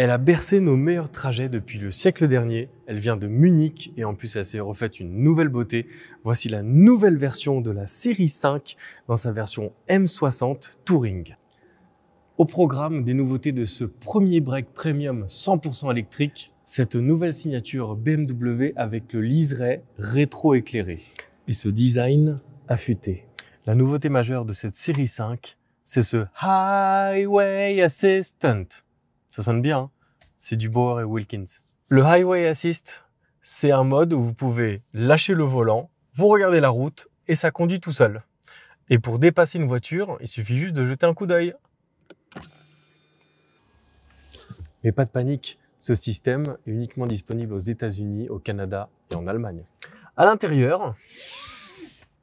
Elle a bercé nos meilleurs trajets depuis le siècle dernier. Elle vient de Munich et en plus elle s'est refaite une nouvelle beauté. Voici la nouvelle version de la série 5 dans sa version M60 Touring. Au programme des nouveautés de ce premier break premium 100% électrique, cette nouvelle signature BMW avec le liseré rétro-éclairé et ce design affûté. La nouveauté majeure de cette série 5, c'est ce Highway Assistant ça sonne bien. Hein. c'est du Bauer et Wilkins. Le Highway Assist, c'est un mode où vous pouvez lâcher le volant, vous regardez la route et ça conduit tout seul. Et pour dépasser une voiture, il suffit juste de jeter un coup d'œil. Mais pas de panique, ce système est uniquement disponible aux États-Unis, au Canada et en Allemagne. À l'intérieur,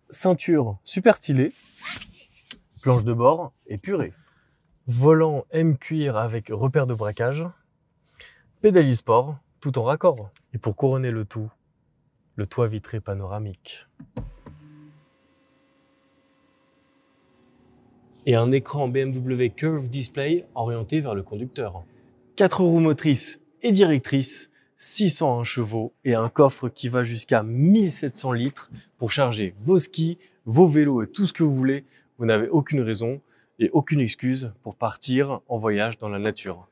ceinture super stylée, planche de bord épurée volant M cuir avec repère de braquage, pédalier sport tout en raccord. Et pour couronner le tout, le toit vitré panoramique. Et un écran BMW Curve Display orienté vers le conducteur. 4 roues motrices et directrices, 601 chevaux et un coffre qui va jusqu'à 1700 litres pour charger vos skis, vos vélos et tout ce que vous voulez. Vous n'avez aucune raison et aucune excuse pour partir en voyage dans la nature.